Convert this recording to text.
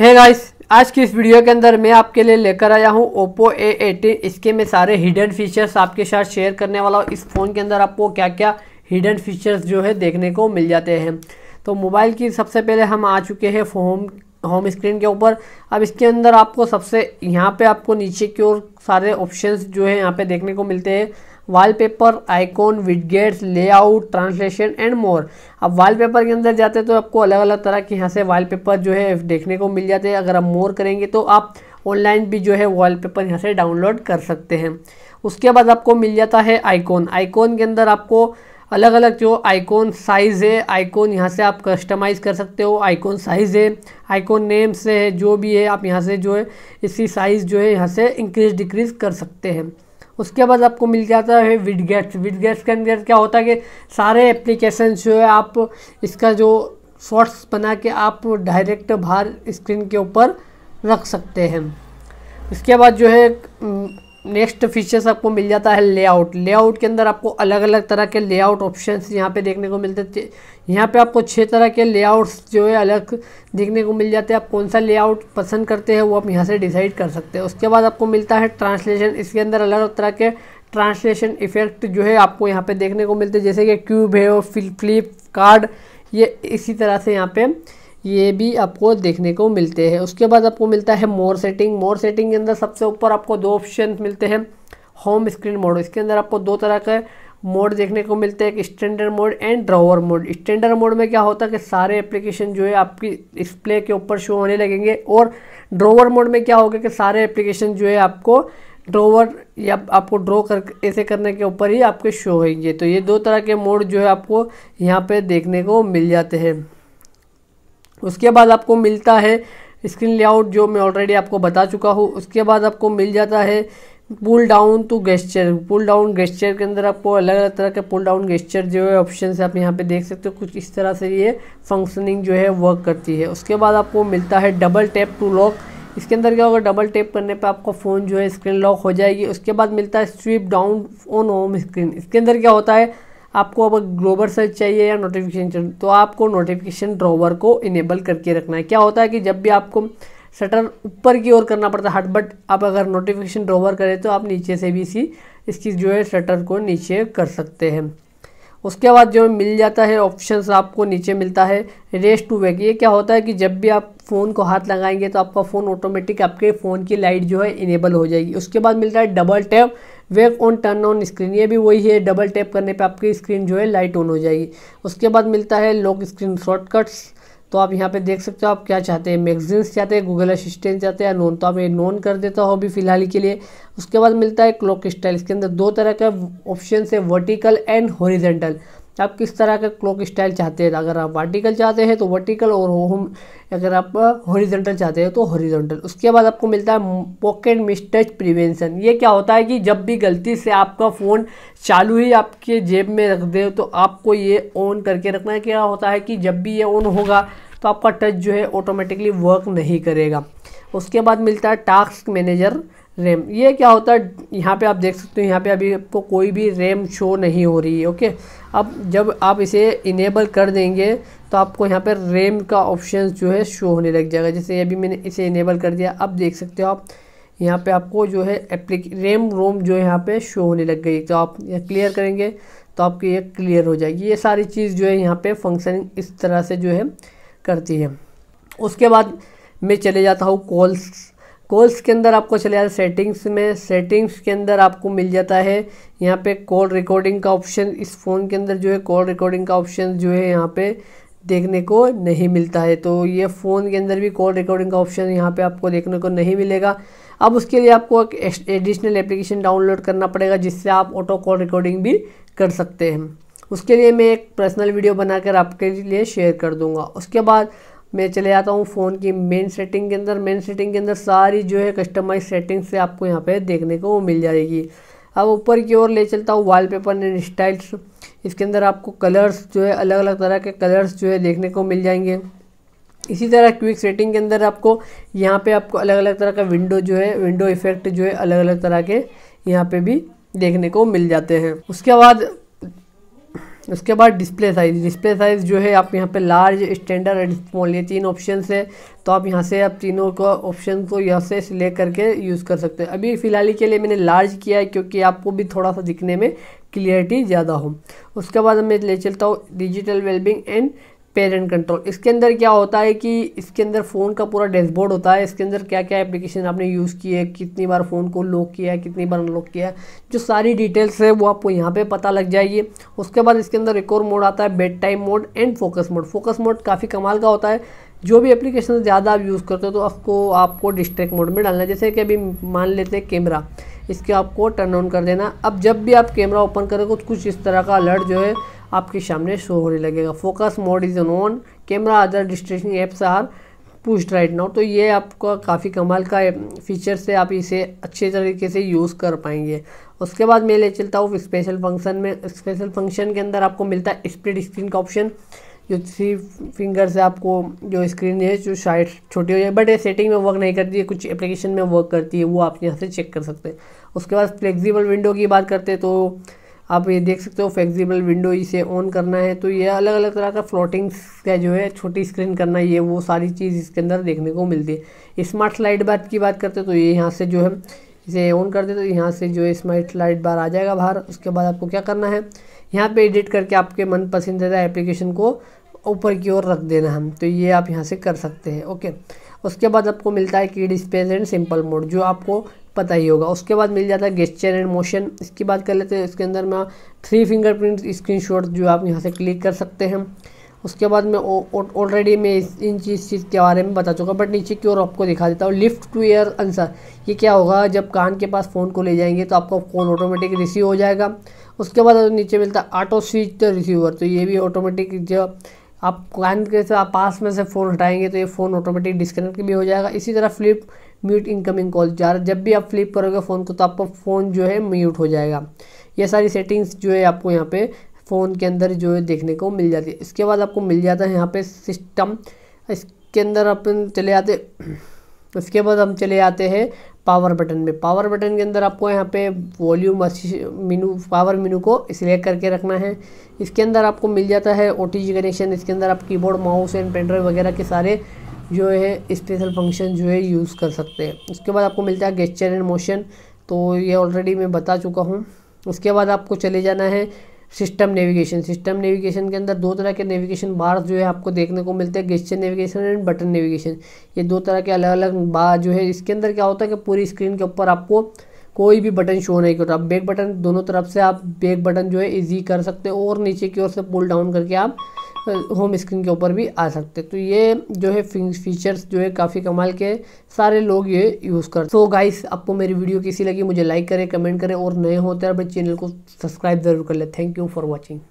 है गाइस आज की इस वीडियो के अंदर मैं आपके लिए लेकर आया हूँ ओप्पो ए एटीन इसके मैं सारे हिडन फीचर्स आपके साथ शेयर करने वाला हूँ इस फ़ोन के अंदर आपको क्या क्या हिडन फीचर्स जो है देखने को मिल जाते हैं तो मोबाइल की सबसे पहले हम आ चुके हैं होम होम स्क्रीन के ऊपर अब इसके अंदर आपको सबसे यहाँ पे आपको नीचे की ओर सारे ऑप्शंस जो है यहाँ पे देखने को मिलते हैं wallpaper icon widgets layout translation and more अब वॉलपेपर के अंदर जाते हैं तो आपको अलग अलग तरह के यहाँ से वॉलपेपर जो है देखने को मिल जाते हैं अगर आप मोर करेंगे तो आप ऑनलाइन भी जो है वॉलपेपर यहाँ से डाउनलोड कर सकते हैं उसके बाद आपको मिल जाता है आइकॉन आइकॉन के अंदर आपको अलग अलग जो आइकॉन साइज़ है आइकॉन यहाँ से आप कस्टमाइज़ कर सकते हो आइकॉन साइज़ है आइकॉन नेम से है जो भी है आप यहाँ से जो है इसकी साइज़ जो है यहाँ से इंक्रीज डिक्रीज़ कर सकते हैं उसके बाद आपको मिल जाता है विडगेट्स विडगेट्स के अंदर क्या होता है कि सारे एप्लीकेशन जो है आप इसका जो शॉर्ट्स बना के आप डायरेक्ट बाहर स्क्रीन के ऊपर रख सकते हैं उसके बाद जो है नेक्स्ट फीचर्स आपको मिल जाता है लेआउट लेआउट के अंदर आपको अलग अलग तरह के लेआउट ऑप्शंस यहाँ पे देखने को मिलते हैं यहाँ पे आपको छः तरह के लेआउट्स जो है अलग देखने को मिल जाते हैं आप कौन सा लेआउट पसंद करते हैं वो आप यहाँ से डिसाइड कर सकते हैं उसके बाद आपको मिलता है ट्रांसलेशन इसके अंदर अलग अलग तरह के ट्रांसलेशन इफेक्ट जो है आपको यहाँ पर देखने को मिलते हैं जैसे कि क्यूब है और फ्लिप कार्ड ये इसी तरह से यहाँ पर ये भी आपको देखने को मिलते हैं उसके बाद आपको मिलता है मोर सेटिंग मोर सेटिंग के अंदर सबसे ऊपर आपको दो ऑप्शन मिलते हैं होम स्क्रीन मोड इसके अंदर आपको दो तरह के मोड देखने को मिलते हैं एक standard mode and drawer mode standard mode में क्या होता है कि सारे एप्लीकेशन जो है आपकी डिस्प्ले के ऊपर शो होने लगेंगे और ड्रावर मोड में क्या होगा कि सारे एप्लीकेशन जो है आपको ड्रोवर या आपको ड्रॉ कर ऐसे करने के ऊपर ही आपके शो होंगे तो ये दो तरह के मोड जो है आपको यहाँ पर देखने को मिल जाते हैं उसके बाद आपको मिलता है स्क्रीन लेआउट जो मैं ऑलरेडी आपको बता चुका हूँ उसके बाद आपको मिल जाता है pull down to gesture pull down gesture के अंदर आपको अलग अलग तरह के पुल डाउन गेस्चर जो है ऑप्शन है आप यहाँ पे देख सकते हो कुछ इस तरह से ये फंक्शनिंग जो है वर्क करती है उसके बाद आपको मिलता है डबल टैप टू लॉक इसके अंदर क्या होगा डबल टैप करने पे आपका फ़ोन जो है स्क्रीन लॉक हो जाएगी उसके बाद मिलता है swipe down on home screen इसके अंदर क्या होता है आपको अब ग्लोबल सर्च चाहिए या नोटिफिकेशन तो आपको नोटिफिकेशन ड्रॉवर को इनेबल करके रखना है क्या होता है कि जब भी आपको शटर ऊपर की ओर करना पड़ता है हट बट आप अगर नोटिफिकेशन ड्रॉवर करें तो आप नीचे से भी इसी इसकी जो है शटर को नीचे कर सकते हैं उसके बाद जो मिल जाता है ऑप्शन आपको नीचे मिलता है रेस टू वेक ये क्या होता है कि जब भी आप फ़ोन को हाथ लगाएंगे तो आपका फ़ोन ऑटोमेटिक आपके फ़ोन की लाइट जो है इनेबल हो जाएगी उसके बाद मिलता है double tap wake on turn on screen ये भी वही है डबल टैप करने पे आपकी स्क्रीन जो है लाइट ऑन हो जाएगी उसके बाद मिलता है लॉक स्क्रीन शॉर्टकट्स तो आप यहाँ पे देख सकते हो आप क्या चाहते हैं मैगजीन्स चाहते हैं गूगल असिस्टेंट चाहते हैं नॉन तो आप ये नॉन कर देता हूँ अभी फिलहाल के लिए उसके बाद मिलता है क्लॉक स्टाइल इसके अंदर दो तरह के ऑप्शन है वर्टिकल एंड हॉरिजेंटल आप किस तरह का क्लॉक स्टाइल चाहते हैं अगर आप वर्टिकल चाहते हैं तो वर्टिकल और होम अगर आप हॉरिजेंटल चाहते हैं तो हॉरिजॉन्टल उसके बाद आपको मिलता है पॉकेट मिस्टेज प्रिवेंशन ये क्या होता है कि जब भी गलती से आपका फ़ोन चालू ही आपके जेब में रख दे तो आपको ये ऑन करके रखना है क्या होता है कि जब भी ये ऑन होगा तो आपका टच जो है ऑटोमेटिकली वर्क नहीं करेगा उसके बाद मिलता है टास्क मैनेजर रैम ये क्या होता है यहाँ पे आप देख सकते हो यहाँ पे अभी आपको कोई भी रैम शो नहीं हो रही है ओके अब जब आप इसे इनेबल कर देंगे तो आपको यहाँ पर रैम का ऑप्शन जो है शो होने लग जाएगा जैसे अभी मैंने इसे इनेबल कर दिया अब देख सकते हो आप यहाँ पे आपको जो है एप्लीके रैम रोम जो है यहाँ पर शो होने लग गई तो आप ये क्लियर करेंगे तो आपकी ये क्लियर हो जाएगी ये सारी चीज़ जो है यहाँ पर फंक्शनिंग इस तरह से जो है करती है उसके बाद मैं चले जाता हूँ कॉल्स कॉल्स के अंदर आपको चले जाता सेटिंग्स में सेटिंग्स के अंदर आपको मिल जाता है यहाँ पे कॉल रिकॉर्डिंग का ऑप्शन इस फ़ोन के अंदर जो है कॉल रिकॉर्डिंग का ऑप्शन जो है यहाँ पे देखने को नहीं मिलता है तो ये फ़ोन के अंदर भी कॉल रिकॉर्डिंग का ऑप्शन यहाँ पे आपको देखने को नहीं मिलेगा अब उसके लिए आपको एक एडिशनल एप्लीकेशन डाउनलोड करना पड़ेगा जिससे आप ऑटो कॉल रिकॉर्डिंग भी कर सकते हैं उसके लिए मैं एक पर्सनल वीडियो बनाकर आपके लिए शेयर कर दूंगा उसके बाद मैं चले आता हूँ फ़ोन की मेन सेटिंग के अंदर मेन सेटिंग के अंदर सारी जो है कस्टमाइज सेटिंग से आपको यहाँ पे देखने को मिल जाएगी अब ऊपर की ओर ले चलता हूँ वॉलपेपर एंड स्टाइल्स इसके अंदर आपको कलर्स जो है अलग अलग तरह के कलर्स जो है देखने को मिल जाएंगे इसी तरह क्विक सेटिंग के अंदर आपको यहाँ पे आपको अलग अलग तरह का विंडो जो है विंडो इफेक्ट जो है अलग अलग तरह के यहाँ पे भी देखने को मिल जाते हैं उसके बाद उसके बाद डिस्प्ले साइज़ डिस्प्ले साइज़ जो है आप यहाँ पे लार्ज स्टैंडर्ड एंड स्मॉल ये तीन ऑप्शन है तो आप यहाँ से आप तीनों को ऑप्शन को यहाँ से सिलेक्ट करके यूज़ कर सकते हैं अभी फ़िलहाल के लिए मैंने लार्ज किया है क्योंकि आपको भी थोड़ा सा दिखने में क्लियरिटी ज़्यादा हो उसके बाद मैं ले चलता हूँ digital wellbeing and parent control इसके अंदर क्या होता है कि इसके अंदर फ़ोन का पूरा डैशबोर्ड होता है इसके अंदर क्या क्या एप्लीकेशन आपने यूज़ की है कितनी बार फ़ोन को लॉक किया है कितनी बार अनलॉक किया है जो सारी डिटेल्स है वो आपको यहाँ पे पता लग जाएगी उसके बाद इसके अंदर एक और मोड आता है bedtime mode and focus mode focus mode काफ़ी कमाल का होता है जो भी एप्लीकेशन ज़्यादा आप यूज़ करते हो तो आपको आपको डिस्ट्रैक्ट मोड में डालना है जैसे कि अभी मान लेते हैं कैमरा इसके आपको टर्न ऑन कर देना अब जब भी आप कैमरा ओपन करें तो कुछ इस तरह का अलर्ट जो है आपके सामने शो होने लगेगा focus mode is on camera other distraction apps are paused right now तो ये आपका काफ़ी कमाल का फीचर से आप इसे अच्छे तरीके से यूज़ कर पाएंगे उसके बाद मैं ले चलता हूँ स्पेशल फंक्शन में स्पेशल फंक्शन के अंदर आपको मिलता है स्प्लिट स्क्रीन का ऑप्शन जो थ्री फिंगर से आपको जो स्क्रीन है जो शायद छोटी हो जाए बट ये सेटिंग में वर्क नहीं करती है कुछ एप्लीकेशन में वर्क करती है वो आप यहाँ से चेक कर सकते हैं उसके बाद फ्लेक्सिबल विंडो की बात करते हैं तो आप ये देख सकते हो फ्लेक्सिबल विंडो इसे ऑन करना है तो ये अलग अलग तरह का फ्लोटिंग का जो है छोटी स्क्रीन करना ये वो सारी चीज़ इसके अंदर देखने को मिलती है स्मार्ट स्लाइड बार की बात करते तो ये यहाँ से जो है इसे ऑन कर दे तो यहाँ से जो है स्मार्ट लाइट बार आ जाएगा बाहर उसके बाद आपको क्या करना है यहाँ पर एडिट करके आपके मन पसंदीदा एप्लीकेशन को ऊपर की ओर रख देना हम तो ये आप यहाँ से कर सकते हैं ओके उसके बाद आपको मिलता है की डिस्पेस एंड सिंपल मोड जो आपको पता ही होगा उसके बाद मिल जाता है गेस्चर एंड मोशन इसकी बात कर लेते हैं इसके अंदर में थ्री फिंगरप्रिंट स्क्रीनशॉट जो आप यहाँ से क्लिक कर सकते हैं उसके बाद मैं ऑलरेडी मैं इन चीज़ चीज़ के बारे में बता चुका बट नीचे की ओर आपको दिखा देता हूँ लिफ्ट टू एयर आंसर ये क्या होगा जब कान के पास फ़ोन को ले जाएंगे तो आपका फ़ोन ऑटोमेटिक रिसीव हो जाएगा उसके बाद नीचे मिलता है ऑटो स्विच तो रिसीवर तो ये भी ऑटोमेटिक जो आप कान के से आप पास में से फ़ोन हटाएंगे तो ये फ़ोन ऑटोमेटिक डिस्कनेक्ट भी हो जाएगा इसी तरह फ्लिप म्यूट इनकमिंग कॉल जब भी आप फ्लिप करोगे फ़ोन को तो आपका फ़ोन जो है म्यूट हो जाएगा ये सारी सेटिंग्स जो है आपको यहाँ पे फ़ोन के अंदर जो है देखने को मिल जाती है इसके बाद आपको मिल जाता है यहाँ पे सिस्टम इसके अंदर अपन चले जाते उसके बाद हम चले आते हैं पावर बटन में पावर बटन के अंदर आपको यहाँ पे वॉल्यूम मीनू पावर मीनू को सिलेक्ट करके रखना है इसके अंदर आपको मिल जाता है ओ कनेक्शन इसके अंदर आप कीबोर्ड माउस एंड पेनड्राइव वगैरह के सारे जो है स्पेशल फंक्शन जो है यूज़ कर सकते हैं उसके बाद आपको मिलता है गेस्चर एंड मोशन तो ये ऑलरेडी मैं बता चुका हूँ उसके बाद आपको चले जाना है सिस्टम नेविगेशन सिस्टम नेविगेशन के अंदर दो तरह के नेविगेशन बार्स जो है आपको देखने को मिलते हैं gesture navigation and button navigation ये दो तरह के अलग अलग बार जो है इसके अंदर क्या होता है कि पूरी स्क्रीन के ऊपर आपको कोई भी बटन शो नहीं करता आप बैक बटन दोनों तरफ से आप बैक बटन जो है इजी कर सकते हो और नीचे की ओर से पुल डाउन करके आप होम स्क्रीन के ऊपर भी आ सकते तो ये जो है फीचर्स जो है काफ़ी कमाल के सारे लोग ये यूज़ कर सो गाइस आपको मेरी वीडियो किसी लगी मुझे लाइक करें कमेंट करें और नए होते हैं अपने चैनल को सब्सक्राइब ज़रूर कर ले थैंक यू फॉर वॉचिंग